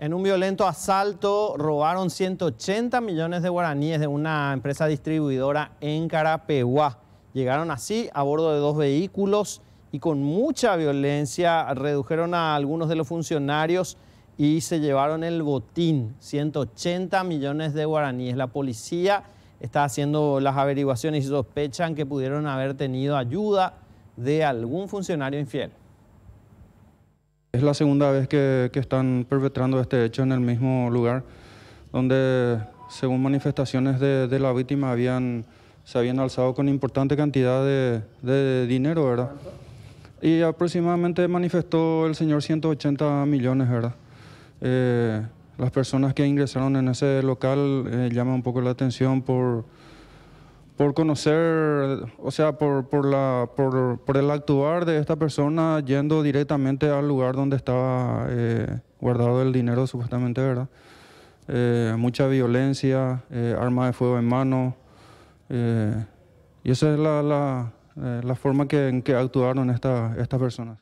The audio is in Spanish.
En un violento asalto robaron 180 millones de guaraníes de una empresa distribuidora en Carapeguá. Llegaron así a bordo de dos vehículos y con mucha violencia redujeron a algunos de los funcionarios y se llevaron el botín, 180 millones de guaraníes. La policía está haciendo las averiguaciones y sospechan que pudieron haber tenido ayuda de algún funcionario infiel. Es la segunda vez que, están perpetrando este hecho en el mismo lugar, donde según manifestaciones de, la víctima habían, se habían alzado con importante cantidad de, dinero, ¿verdad? Y aproximadamente manifestó el señor 180 millones, ¿verdad? Eh, las personas que ingresaron en ese local eh, llaman un poco la atención por por conocer, o sea, por, la, por, el actuar de esta persona yendo directamente al lugar donde estaba eh, guardado el dinero, supuestamente, ¿verdad? Eh, mucha violencia, eh, armas de fuego en mano. Eh, y esa es la, la, forma que, en que actuaron estas personas.